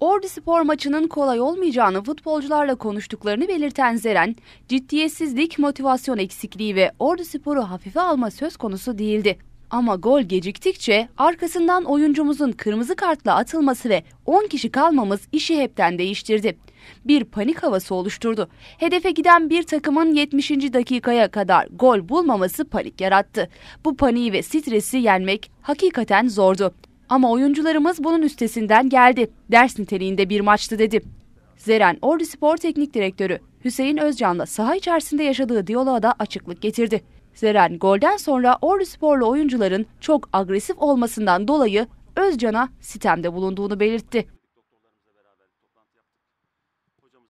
Ordu spor maçının kolay olmayacağını futbolcularla konuştuklarını belirten Zeren, ciddiyetsizlik, motivasyon eksikliği ve Ordu sporu hafife alma söz konusu değildi. Ama gol geciktikçe arkasından oyuncumuzun kırmızı kartla atılması ve 10 kişi kalmamız işi hepten değiştirdi. Bir panik havası oluşturdu. Hedefe giden bir takımın 70. dakikaya kadar gol bulmaması panik yarattı. Bu paniği ve stresi yenmek hakikaten zordu. Ama oyuncularımız bunun üstesinden geldi. Ders niteliğinde bir maçtı dedi. Zeren Ordu Spor Teknik Direktörü Hüseyin Özcan'la saha içerisinde yaşadığı diyaloğa da açıklık getirdi. Zeren golden sonra Ordu Sporlu oyuncuların çok agresif olmasından dolayı Özcan'a sitemde bulunduğunu belirtti.